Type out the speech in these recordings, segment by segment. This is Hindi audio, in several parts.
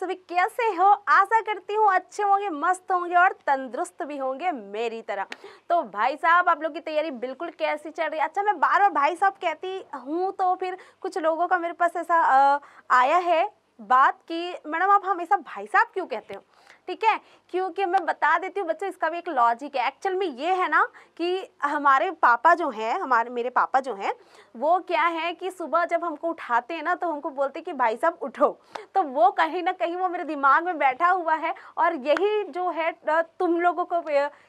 सभी कैसे हो आशा करती हूँ अच्छे होंगे मस्त होंगे और तंदुरुस्त भी होंगे मेरी तरह तो भाई साहब आप लोग की तैयारी बिल्कुल कैसी चल रही है अच्छा मैं बार बार भाई साहब कहती हूँ तो फिर कुछ लोगों का मेरे पास ऐसा आया है बात की मैडम आप हमेशा भाई साहब क्यों कहते हो ठीक है क्योंकि मैं बता देती हूँ बच्चों इसका भी एक लॉजिक है एक्चुअल में ये है ना कि हमारे पापा जो हैं हमारे मेरे पापा जो हैं वो क्या है कि सुबह जब हमको उठाते हैं ना तो हमको बोलते कि भाई साहब उठो तो वो कहीं ना कहीं वो मेरे दिमाग में बैठा हुआ है और यही जो है तुम लोगों को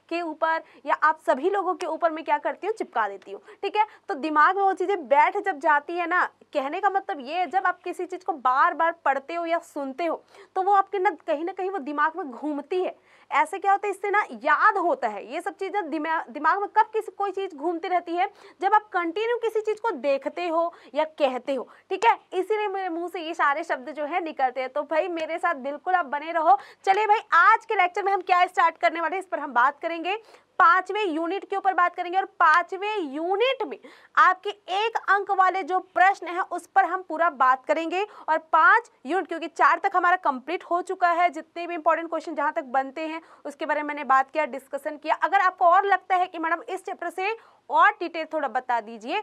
के ऊपर या आप सभी लोगों के ऊपर मैं क्या करती हूँ चिपका देती हूँ ठीक है तो दिमाग में वो चीज़ें बैठ जब जाती है ना कहने का मतलब ये है जब आप किसी चीज़ को बार बार पढ़ते हो या सुनते हो तो वो आपके ना कहीं ना कहीं वो दिमाग में घूमती है ऐसे क्या होता है इससे ना याद होता है ये सब चीज़ें दिमाग दिमाग में कब किसी कोई चीज़ घूमती रहती है जब आप कंटिन्यू किसी चीज़ को देखते हो या कहते हो ठीक है इसीलिए मेरे मुंह से ये सारे शब्द जो है निकलते हैं तो भाई मेरे साथ बिल्कुल आप बने रहो चलिए भाई आज के लेक्चर में हम क्या स्टार्ट करने वाले हैं इस पर हम बात करेंगे पांचवे यूनिट के ऊपर बात करेंगे और पांचवे यूनिट में आपके एक अंक वाले जो प्रश्न है उस पर हम पूरा बात करेंगे और पांच यूनिट क्योंकि चार तक हमारा कंप्लीट हो चुका है जितने भी इंपॉर्टेंट क्वेश्चन जहां तक बनते हैं उसके बारे में मैंने बात किया डिस्कशन किया अगर आपको और लगता है कि मैडम इस चैप्टर से और डिटेल थोड़ा बता दीजिए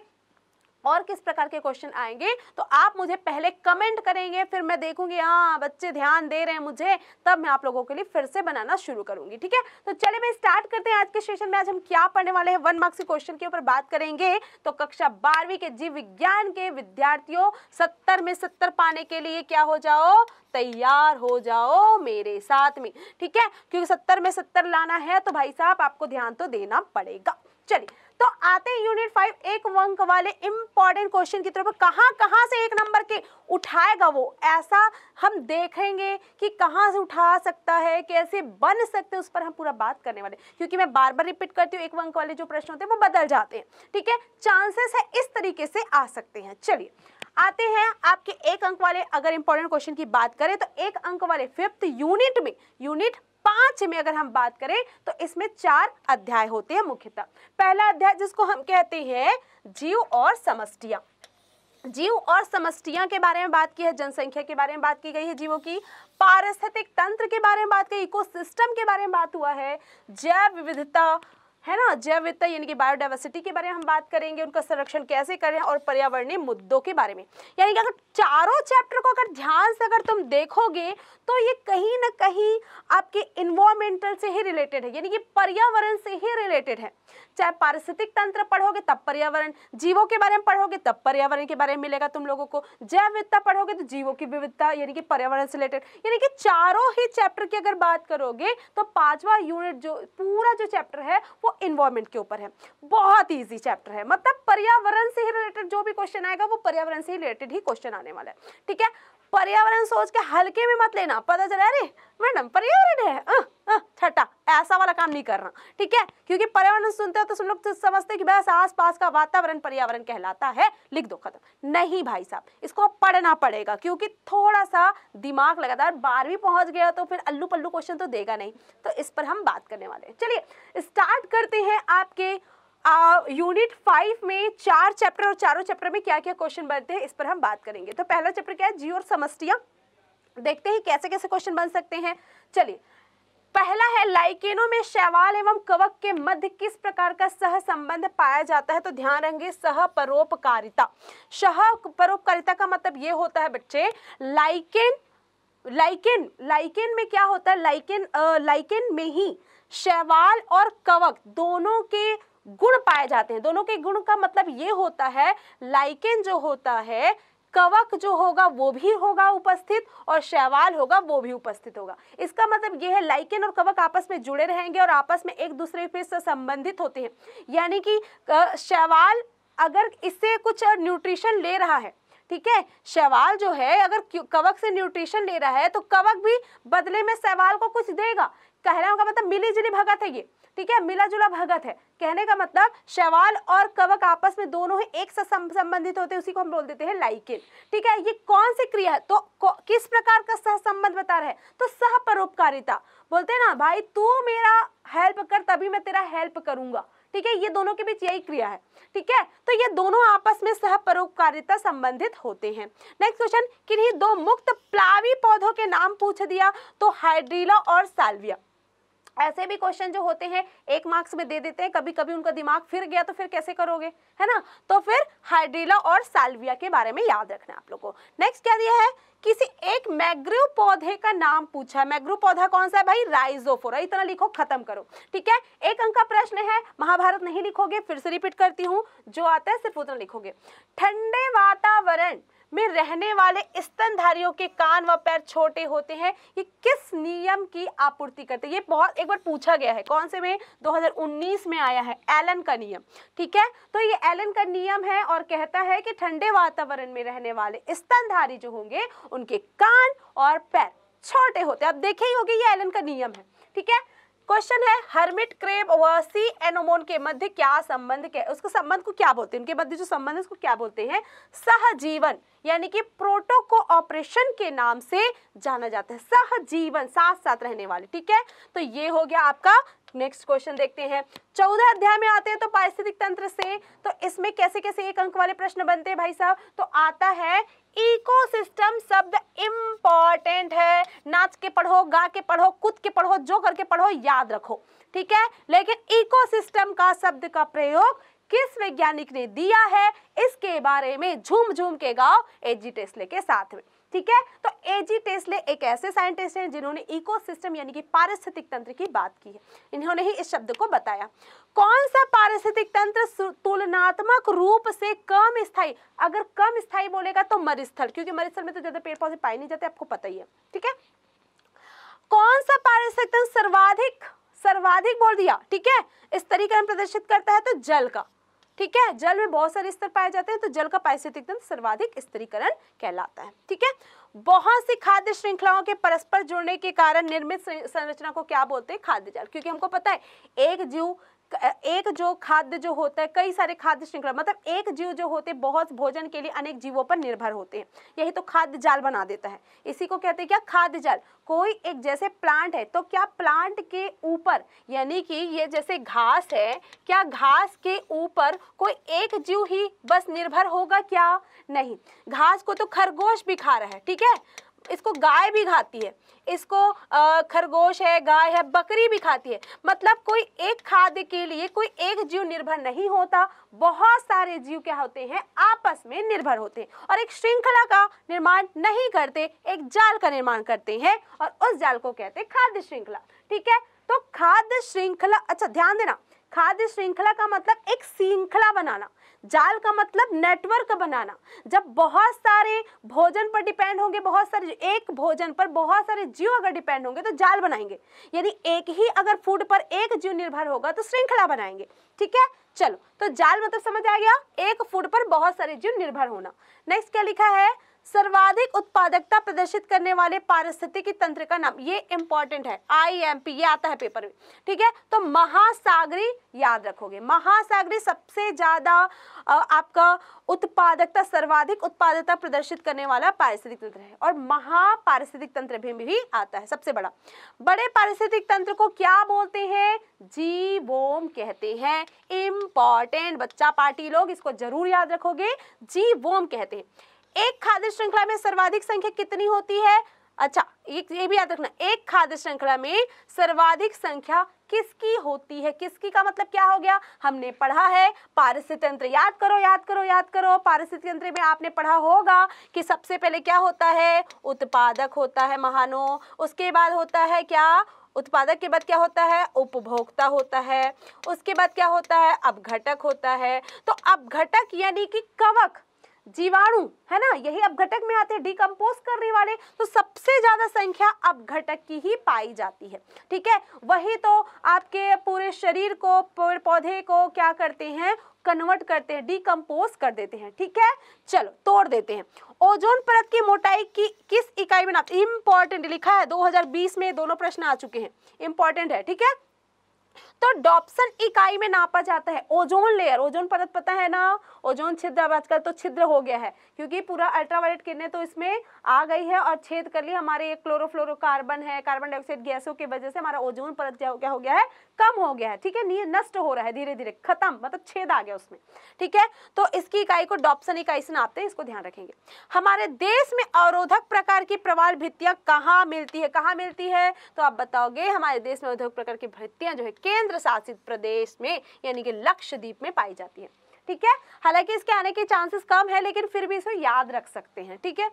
और किस प्रकार के क्वेश्चन आएंगे तो आप मुझे पहले कमेंट करेंगे फिर मैं देखूंगी हाँ बच्चे ध्यान दे रहे हैं मुझे तब मैं आप लोगों के लिए फिर से बनाना शुरू करूंगी ठीक है तो चले भाई स्टार्ट करते हैं आज के सेशन में आज हम क्या पढ़ने वाले हैं वन मार्क्स के क्वेश्चन के ऊपर बात करेंगे तो कक्षा बारहवीं के जीव विज्ञान के विद्यार्थियों सत्तर में सत्तर पाने के लिए क्या हो जाओ तैयार हो जाओ मेरे साथ में ठीक है क्योंकि सत्तर में सत्तर लाना है तो भाई साहब आपको ध्यान तो देना पड़ेगा चलिए तो आते हैं यूनिट फाइव एक वंक वाले इंपॉर्टेंट क्वेश्चन की तरफ कहाँ कहाँ से एक नंबर के उठाएगा वो ऐसा हम देखेंगे कि कहाँ से उठा सकता है कैसे बन सकते हैं उस पर हम पूरा बात करने वाले क्योंकि मैं बार बार रिपीट करती हूँ एक वंक वाले जो प्रश्न होते हैं वो बदल जाते हैं ठीक है चांसेस है इस तरीके से आ सकते हैं चलिए आते हैं आपके एक अंक वाले अगर इंपॉर्टेंट क्वेश्चन की बात करें तो एक अंक वाले फिफ्थ यूनिट में यूनिट पांच में अगर हम बात करें तो इसमें चार अध्याय होते हैं मुख्यतः पहला अध्याय जिसको हम कहते हैं जीव और समस्टिया जीव और समस्टियां के बारे में बात की है जनसंख्या के बारे में बात की गई है जीवों की पारिस्थितिक तंत्र के बारे में बात की इकोसिस्टम के बारे में बात हुआ है जैव विविधता है ना जैव विविधता यानी कि बायोडाइवर्सिटी के बारे में हम बात करेंगे उनका संरक्षण कैसे करें और पर्यावरणीय मुद्दों के बारे में यानी कि अगर चारों चैप्टर को अगर ध्यान से अगर तुम देखोगे तो ये कहीं ना कहीं आपके इन्वायरमेंटल से ही रिलेटेड है यानी कि पर्यावरण से ही रिलेटेड है चाहे पारिस्थितिक तंत्र पढ़ोगे तब पर्यावरण जीवों के बारे में पढ़ोगे तब पर्यावरण के बारे में मिलेगा तुम लोगों को जैव विविधता पढ़ोगे तो जीवों की विविधता यानी कि पर्यावरण से रिलेटेड यानी कि चारों ही चैप्टर की अगर बात करोगे तो पांचवा यूनिट जो पूरा जो चैप्टर है वो इन्वायरमेंट के ऊपर है बहुत ईजी चैप्टर है मतलब पर्यावरण से ही रिलेटेड जो भी क्वेश्चन आएगा वो पर्यावरण से ही रिलेटेड ही क्वेश्चन आने वाला है ठीक है पर्यावरण सोच के हल्के में मत लेना पता चला अरे मैडम पर्यावरण है छठा ऐसा वाला काम नहीं करना ठीक है क्योंकि पर्यावरण सुनते हो तो सुन लोग तो समझते कि बस आसपास का वातावरण पर्यावरण कहलाता है लिख दो खत्म नहीं भाई साहब इसको पढ़ना पड़ेगा क्योंकि थोड़ा सा दिमाग लगातार बारहवीं पहुंच गया तो फिर अल्लू पल्लू क्वेश्चन तो देगा नहीं तो इस पर हम बात करने वाले हैं चलिए स्टार्ट करते हैं आपके यूनिट फाइव में चार चैप्टर और चारों चैप्टर में क्या क्या क्वेश्चन बनते हैं इस पर हम बात करेंगे तो पहला चैप्टर क्या है जी और समस्तियाँ देखते हैं कैसे कैसे क्वेश्चन बन सकते हैं चलिए पहला है लाइकेनों में शैवाल एवं कवक के मध्य किस प्रकार का सह संबंध पाया जाता है तो ध्यान रखेंगे सह परोपकारिता सह परोपकारिता का मतलब ये होता है बच्चे लाइकेन लाइकेन लाइकेन में क्या होता है लाइकेन लाइकेन में ही शैवाल और कवक दोनों के गुण पाए जाते हैं दोनों के गुण का मतलब ये होता है लाइकेन जो होता है कवक जो होगा वो भी होगा उपस्थित और शैवाल होगा वो भी उपस्थित होगा इसका मतलब ये है लाइकेन और कवक आपस में जुड़े रहेंगे और आपस में एक दूसरे से संबंधित होते हैं यानी कि शैवाल अगर इससे कुछ न्यूट्रिशन ले रहा है ठीक है शैवाल जो है अगर कवक से न्यूट्रिशन ले रहा है तो कवक भी बदले में शैवाल को कुछ देगा कहना का मतलब मिली जुली भगत है ये ठीक है मिला जुला भगत है कहने का मतलब शैवाल और कवक आपस में दोनों ही एक साथ संबंधित होते हैं उसी को हम बोल देते हैं लाइकिन ठीक है ये कौन सी क्रिया है तो किस प्रकार का सहसंबंध बता रहे हैं तो सह परोपकारिता बोलते हैं ना भाई तू मेरा हेल्प कर तभी मैं तेरा हेल्प करूंगा ठीक है ये दोनों के बीच यही क्रिया है ठीक है तो ये दोनों आपस में सह परोपकारिता संबंधित होते हैं नेक्स्ट क्वेश्चन किन्हीं दो मुक्त प्लावी पौधों के नाम पूछ दिया तो हाइड्रीला और साल्विया ऐसे भी क्वेश्चन जो होते हैं एक मार्क्स में दे देते हैं कभी कभी उनका दिमाग फिर गया तो फिर कैसे करोगे है ना तो फिर हाइड्रीला और साल्विया के बारे में याद रखना आप लोगों को नेक्स्ट क्या दिया है किसी एक मैग्रो पौधे का नाम पूछा है मैग्रो पौधा कौन सा है भाई राइजोफोरा इतना लिखो खत्म करो ठीक है एक अंक का प्रश्न है महाभारत नहीं लिखोगे फिर से रिपीट करती हूँ जो आता है सिर्फ उतना लिखोगे ठंडे वातावरण में रहने वाले स्तनधारियों के कान व पैर छोटे होते हैं ये किस नियम की आपूर्ति करते हैं ये बहुत एक बार पूछा गया है कौन से में 2019 में आया है एलन का नियम ठीक है तो ये एलन का नियम है और कहता है कि ठंडे वातावरण में रहने वाले स्तनधारी जो होंगे उनके कान और पैर छोटे होते हैं आप देखे ही होगी ये एलन का नियम है ठीक है क्वेश्चन है हर्मिट क्रेब व सी एनोमोन के मध्य क्या संबंध क्या उसके संबंध को क्या बोलते हैं उनके मध्य जो संबंध है उसको क्या बोलते हैं सहजीवन यानी कि प्रोटो को ऑपरेशन के नाम से जाना जाता है सहजीवन साथ साथ रहने वाले ठीक है तो ये हो गया आपका नेक्स्ट क्वेश्चन देखते हैं चौदह अध्याय में आते हैं तो पारिस्थितिक तंत्र से तो इसमें कैसे कैसे एक अंक वाले प्रश्न बनते हैं भाई साहब तो आता है इकोसिस्टम शब्द इम्पॉर्टेंट है नाच के पढ़ो गा के पढ़ो कूद के पढ़ो जो करके पढ़ो याद रखो ठीक है लेकिन इकोसिस्टम का शब्द का प्रयोग किस वैज्ञानिक ने दिया है इसके बारे में झूम झूम के गाओ टेस्ले के साथ में ठीक है तो एजी टेस्ले एक ऐसे साइंटिस्ट हैं जिन्होंने इकोसिस्टम यानी कि पारिस्थितिक तंत्र की बात की है इन्होंने ही इस शब्द को बताया कौन सा पारिस्थितिक तंत्र तुलनात्मक रूप से कम स्थाई अगर कम स्थाई बोलेगा तो मरुस्थल क्योंकि मरुस्थल में तो ज्यादा पेड़ पौधे पाए नहीं जाते आपको पता ही है ठीक है कौन सा पारिस्थितिक तंत्र सर्वाधिक सर्वाधिक बोल दिया ठीक है इस तरीके में प्रदर्शित करता है तो जल का ठीक है जल में बहुत सारे स्तर पाए जाते हैं तो जल का पारिस्थितिक तंत्र सर्वाधिक स्तरीकरण कहलाता है ठीक है बहुत सी खाद्य श्रृंखलाओं के परस्पर जुड़ने के कारण निर्मित संरचना को क्या बोलते हैं खाद्य जल क्योंकि हमको पता है एक जीव एक जो खाद्य जो होता है कई सारे खाद्य श्रृंखला मतलब एक जीव जो होते हैं बहुत भोजन के लिए अनेक जीवों पर निर्भर होते हैं यही तो खाद्य जाल बना देता है इसी को कहते हैं क्या खाद्य जाल कोई एक जैसे प्लांट है तो क्या प्लांट के ऊपर यानी कि ये जैसे घास है क्या घास के ऊपर कोई एक जीव ही बस निर्भर होगा क्या नहीं घास को तो खरगोश भी खा रहा है ठीक है इसको गाय भी खाती है इसको खरगोश है गाय है बकरी भी खाती है मतलब कोई एक खाद्य के लिए कोई एक जीव निर्भर नहीं होता बहुत सारे जीव क्या होते हैं आपस में निर्भर होते हैं और एक श्रृंखला का निर्माण नहीं करते एक जाल का निर्माण करते हैं और उस जाल को कहते हैं खाद्य श्रृंखला ठीक है तो खाद्य श्रृंखला अच्छा ध्यान देना खाद्य श्रृंखला का मतलब एक श्रृंखला बनाना जाल का मतलब नेटवर्क बनाना जब बहुत सारे भोजन पर डिपेंड होंगे बहुत सारे एक भोजन पर बहुत सारे जीव अगर डिपेंड होंगे तो जाल बनाएंगे यदि एक ही अगर फूड पर एक जीव निर्भर होगा तो श्रृंखला बनाएंगे ठीक है चलो तो जाल मतलब समझ आ गया एक फूड पर बहुत सारे जीव निर्भर होना नेक्स्ट क्या लिखा है सर्वाधिक उत्पादकता प्रदर्शित करने वाले पारिस्थितिकी तंत्र का नाम ये इंपॉर्टेंट है आईएमपी ये आता है पेपर में ठीक है तो महासागरी याद रखोगे महासागरी सबसे ज्यादा आपका उत्पादकता सर्वाधिक उत्पादकता प्रदर्शित करने वाला पारिस्थितिक तंत्र है और महापारिस्थितिक तंत्र भी, भी आता है सबसे बड़ा बड़े पारिस्थितिक तंत्र को क्या बोलते हैं जीवोम कहते हैं इंपॉर्टेंट बच्चा पार्टी लोग इसको जरूर याद रखोगे जीवोम कहते हैं एक खाद्य श्रृंखला में सर्वाधिक संख्या कितनी होती है अच्छा ये ये भी याद रखना एक खाद्य श्रृंखला में सर्वाधिक संख्या किसकी होती है किसकी का मतलब क्या हो गया हमने पढ़ा है पारिस्थित यंत्र याद करो याद करो याद करो पारिस्थित यंत्र में आपने पढ़ा होगा कि सबसे पहले क्या होता है उत्पादक होता है महानो उसके बाद होता है क्या उत्पादक के बाद क्या होता है उपभोक्ता होता है उसके बाद क्या होता है अपघटक होता है तो अपघटक यानी कि कवक जीवाणु है ना यही अपघटक में आते हैं डिकम्पोज करने वाले तो सबसे ज्यादा संख्या अपघटक की ही पाई जाती है ठीक है वही तो आपके पूरे शरीर को पेड़ पौधे को क्या करते हैं कन्वर्ट करते हैं डीकम्पोज कर देते हैं ठीक है चलो तोड़ देते हैं ओजोन परत की मोटाई की किस इकाई में नापते इंपॉर्टेंट लिखा है 2020 में दोनों प्रश्न आ चुके हैं इंपॉर्टेंट है ठीक है तो डॉप्सन इकाई में नापा जाता है ओजोन लेयर ओजोन परत पता है ना ओजोन छिद्र आजकल तो छिद्र हो गया है क्योंकि पूरा अल्ट्रावायलेट किरणें तो इसमें आ गई है और छेद कर लिए हमारे ये क्लोरोफ्लोरोकार्बन है कार्बन डाइऑक्साइड गैसों की वजह से हमारा ओजोन परत क्या हो गया है कम हो गया है ठीक है नष्ट हो रहा है धीरे धीरे खत्म मतलब छेद आ गया उसमें ठीक है तो इसकी इकाई को डॉप्सन इकाई से नापते हैं इसको ध्यान रखेंगे हमारे देश में अवरोधक प्रकार की प्रवाल भित्तियां कहाँ मिलती है कहाँ मिलती है तो आप बताओगे हमारे देश में अवरोधक प्रकार की भित्तियां जो है केंद्र शासित प्रदेश में यानी कि लक्षद्वीप में पाई जाती है ठीक है हालांकि इसके आने के चांसेस कम है लेकिन फिर भी इसे याद रख सकते हैं ठीक है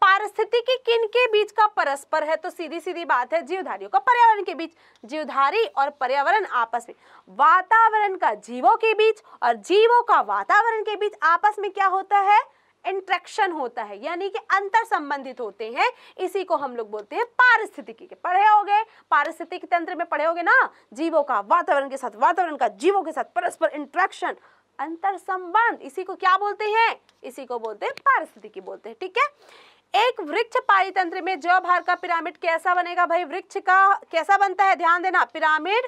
पारिस्थितिकी किन के बीच का परस्पर है तो सीधी सीधी बात है जीवधारियों का पर्यावरण के बीच जीवधारी और पर्यावरण आपस में वातावरण का जीवों के बीच और जीवों का वातावरण के बीच आपस में क्या होता है इंट्रैक्शन होता है यानी कि अंतर संबंधित होते हैं इसी को हम लोग बोलते हैं पारिस्थितिकी के पढ़े हो गए पारिस्थितिकी तंत्र में पढ़े हो ना जीवों का वातावरण के साथ वातावरण का जीवों के साथ परस्पर इंट्रैक्शन अंतर संबंध इसी को क्या बोलते हैं इसी को बोलते हैं पारिस्थितिकी बोलते हैं ठीक है एक वृक्ष पारितंत्र में जो भार का पिरामिड कैसा बनेगा भाई वृक्ष का कैसा बनता है ध्यान देना पिरामिड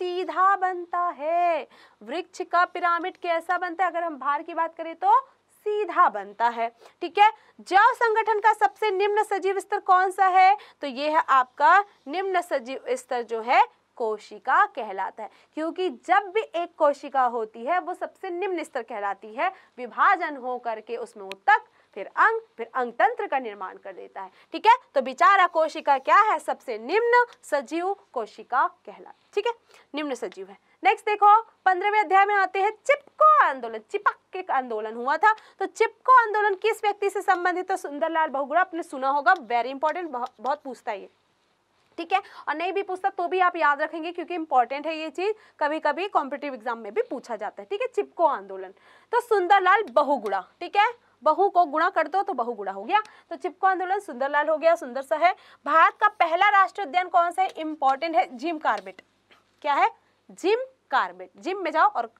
सीधा बनता है वृक्ष का पिरामिड कैसा बनता है अगर हम भार की बात करें तो सीधा बनता है ठीक है जैव संगठन का सबसे निम्न सजीव स्तर कौन सा है तो यह है आपका निम्न सजीव स्तर जो है कोशिका कहलाता है क्योंकि जब भी एक कोशिका होती है वो सबसे निम्न स्तर कहलाती है विभाजन हो करके उसमें उत्तक फिर अंग फिर अंग तंत्र का निर्माण कर देता है ठीक है तो बिचारा कोशिका क्या है सबसे निम्न सजीव कोशिका कहला ठीक है निम्न सजीव है नेक्स्ट देखो पंद्रहवें अध्याय में आते हैं चिपको आंदोलन चिपक के आंदोलन हुआ था तो चिपको आंदोलन किस व्यक्ति से संबंधित तो सुंदरलाल बहुगुड़ा आपने सुना होगा वेरी इंपॉर्टेंट बहुत पूछता है ठीक है और नहीं भी पूछता तो भी आप याद रखेंगे क्योंकि इंपॉर्टेंट है ये चीज कभी कभी कॉम्पिटेटिव एग्जाम में भी पूछा जाता है ठीक है चिपको आंदोलन तो सुंदरलाल बहुगुड़ा ठीक है बहु को गुणा कर दो तो बहु गुणा हो गया तो चिपको आंदोलन सुंदरलाल हो गया सुंदर सा है भारत का पहला राष्ट्र उद्यान कौन सा है इंपॉर्टेंट है जिम कार्बेट क्या है जिम कार्बेट जिम में जाओ और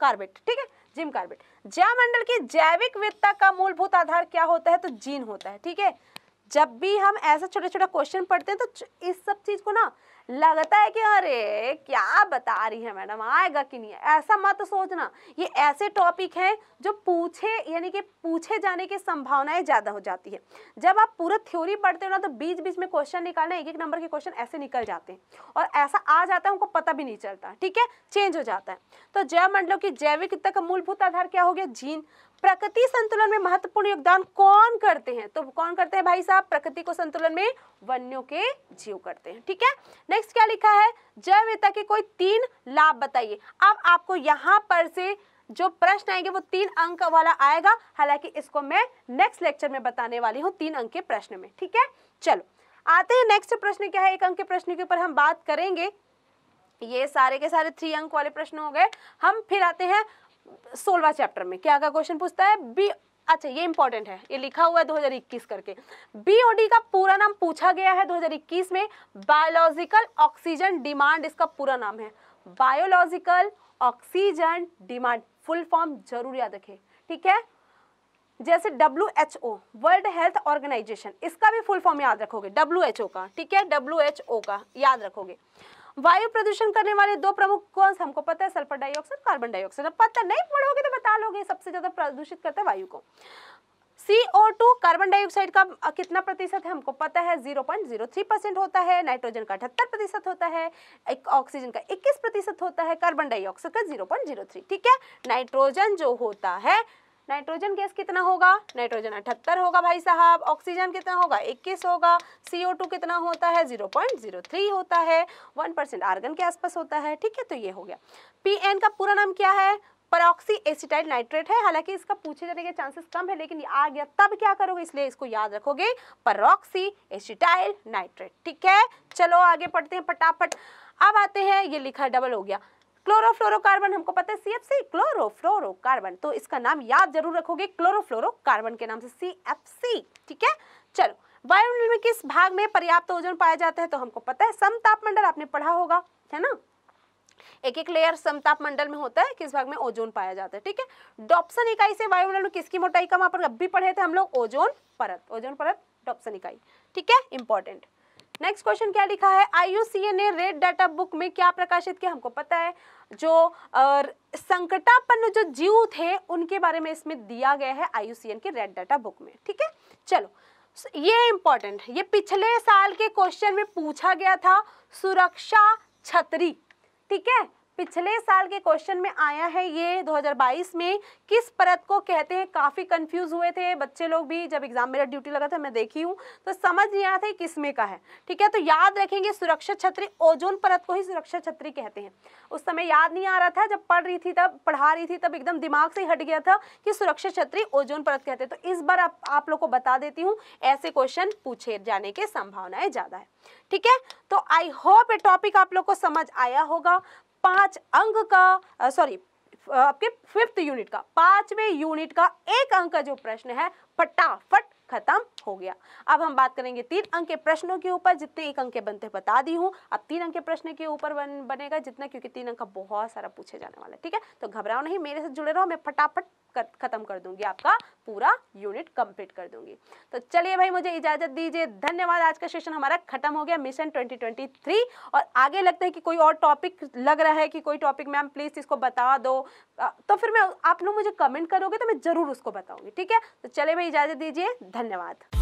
कार्बेट ठीक है जिम कार्बेट जयमंडल की जैविक विविधता का मूलभूत आधार क्या होता है तो जीन होता है ठीक है जब भी हम ऐसा छोटा छोटा क्वेश्चन पढ़ते हैं तो इस सब चीज़ को ना लगता है कि अरे क्या बता रही है मैडम आएगा कि नहीं ऐसा मत सोचना ये ऐसे टॉपिक हैं जो पूछे यानी कि पूछे जाने की संभावनाएं ज़्यादा हो जाती है जब आप पूरा थ्योरी पढ़ते हो ना तो बीच बीच में क्वेश्चन निकालना एक एक नंबर के क्वेश्चन ऐसे निकल जाते हैं और ऐसा आ जाता है उनको पता भी नहीं चलता ठीक है चेंज हो जाता है तो जैव मंडलों की जैविकता का मूलभूत आधार क्या हो गया जीन प्रकृति संतुलन में महत्वपूर्ण योगदान कौन करते हैं तो कौन करते हैं भाई साहब प्रकृति को संतुलन में वन्यों के जीव करते हैं ठीक है नेक्स्ट क्या लिखा है जैवविता के कोई तीन लाभ बताइए अब आपको यहाँ पर से जो प्रश्न आएंगे वो तीन अंक वाला आएगा हालांकि इसको मैं नेक्स्ट लेक्चर में बताने वाली हूँ तीन अंक के प्रश्न में ठीक है चलो आते हैं नेक्स्ट प्रश्न क्या है एक अंक के प्रश्न के ऊपर हम बात करेंगे ये सारे के सारे थ्री अंक वाले प्रश्न हो गए हम फिर आते हैं सोलवा चैप्टर में क्या का क्वेश्चन पूछता है बी अच्छा ये इंपॉर्टेंट है ये लिखा हुआ है 2021 करके बीओडी का पूरा नाम पूछा गया है 2021 में बायोलॉजिकल ऑक्सीजन डिमांड इसका पूरा नाम है biological oxygen demand full form जरूर याद रखें ठीक है जैसे W H O world health organization इसका भी फुल फॉर्म याद रखोगे डब्ल्यू एच ओ का ठीक है डब्ल्यू एच ओ का याद रखोगे वायु प्रदूषण करने वाले दो प्रमुख कौन हमको पता है सल्फर डाइऑक्साइड कार्बन डाइऑक्साइड पता नहीं पढ़ोगे तो बता लोगे सबसे ज्यादा प्रदूषित करता है वायु को CO2 कार्बन डाइऑक्साइड का कितना प्रतिशत है हमको पता है 0.03 परसेंट होता है नाइट्रोजन का अठहत्तर प्रतिशत होता है ऑक्सीजन का 21 प्रतिशत होता है कार्बन डाइऑक्साइड का 0.03 ठीक है नाइट्रोजन जो होता है नाइट्रोजन गैस कितना होगा नाइट्रोजन अठहत्तर होगा भाई साहब ऑक्सीजन कितना होगा इक्कीस होगा CO2 कितना होता है 0.03 होता है 1% परसेंट आर्गन के आसपास होता है ठीक है तो ये हो गया PN का पूरा नाम क्या है परऑक्सी एसिटाइल नाइट्रेट है हालांकि इसका पूछे जाने के चांसेस कम है लेकिन ये आ गया तब क्या करोगे इसलिए इसको याद रखोगे परऑक्सी एसिटाइल नाइट्रेट ठीक है चलो आगे पढ़ते हैं फटाफट अब आते हैं ये लिखा डबल हो गया क्लोरोफ्लोरोकार्बन हमको पता है सी सी क्लोरोफ्लोरोकार्बन तो इसका नाम याद जरूर रखोगे क्लोरोफ्लोरोकार्बन के नाम से सी एफ सी ठीक है चलो वायुमंडल में किस भाग में पर्याप्त ओजोन पाया जाता है तो हमको पता है समतापमंडल आपने पढ़ा होगा है ना एक एक लेयर समताप मंडल में होता है किस भाग में ओजोन पाया जाता है ठीक है डॉप्सन इकाई से वायुमंडल में किसकी मोटाई का पर अब भी पढ़े थे हम लोग ओजोन परत ओजोन परत डॉप्सन इकाई ठीक है इंपॉर्टेंट नेक्स्ट क्वेश्चन क्या लिखा है आई ने रेड डाटा बुक में क्या प्रकाशित किया हमको पता है जो संकटापन्न जो जीव थे उनके बारे में इसमें दिया गया है आई के रेड डाटा बुक में ठीक है चलो ये इंपॉर्टेंट ये पिछले साल के क्वेश्चन में पूछा गया था सुरक्षा छतरी ठीक है पिछले साल के क्वेश्चन में आया है ये 2022 में किस परत को कहते हैं काफ़ी कंफ्यूज हुए थे बच्चे लोग भी जब एग्जाम मेरा ड्यूटी लगा था मैं देखी हूँ तो समझ नहीं आया था किस में का है ठीक है तो याद रखेंगे सुरक्षा छत्री ओजोन परत को ही सुरक्षा छत्री कहते हैं उस समय याद नहीं आ रहा था जब पढ़ रही थी तब पढ़ा रही थी तब एकदम दिमाग से हट गया था कि सुरक्षा छत्री ओजोन परत कहते हैं तो इस बार आप, आप लोग को बता देती हूँ ऐसे क्वेश्चन पूछे जाने की संभावनाएं ज़्यादा है ठीक है तो आई होप ये टॉपिक आप लोग को समझ आया होगा पांच अंक का सॉरी आपके फिफ्थ यूनिट का पांचवें यूनिट का एक अंक का जो प्रश्न है फटाफट खत्म हो गया अब हम बात करेंगे तीन अंक के प्रश्नों के ऊपर जितने एक अंक के बनते बता दी हूँ अब तीन अंक के प्रश्न के ऊपर बन, बनेगा जितना क्योंकि तीन अंक बहुत सारा पूछे जाने वाला है ठीक है तो घबराओ नहीं मेरे से जुड़े रहो मैं फटाफट खत्म कर दूंगी आपका पूरा यूनिट कंप्लीट कर दूंगी तो चलिए भाई मुझे इजाजत दीजिए धन्यवाद आज का सेशन हमारा खत्म हो गया मिशन 2023 और आगे लगता है कि कोई और टॉपिक लग रहा है कि कोई टॉपिक मैम प्लीज इसको बता दो तो फिर मैं आप लोग मुझे कमेंट करोगे तो मैं जरूर उसको बताऊंगी ठीक है तो चले भाई इजाजत दीजिए धन्यवाद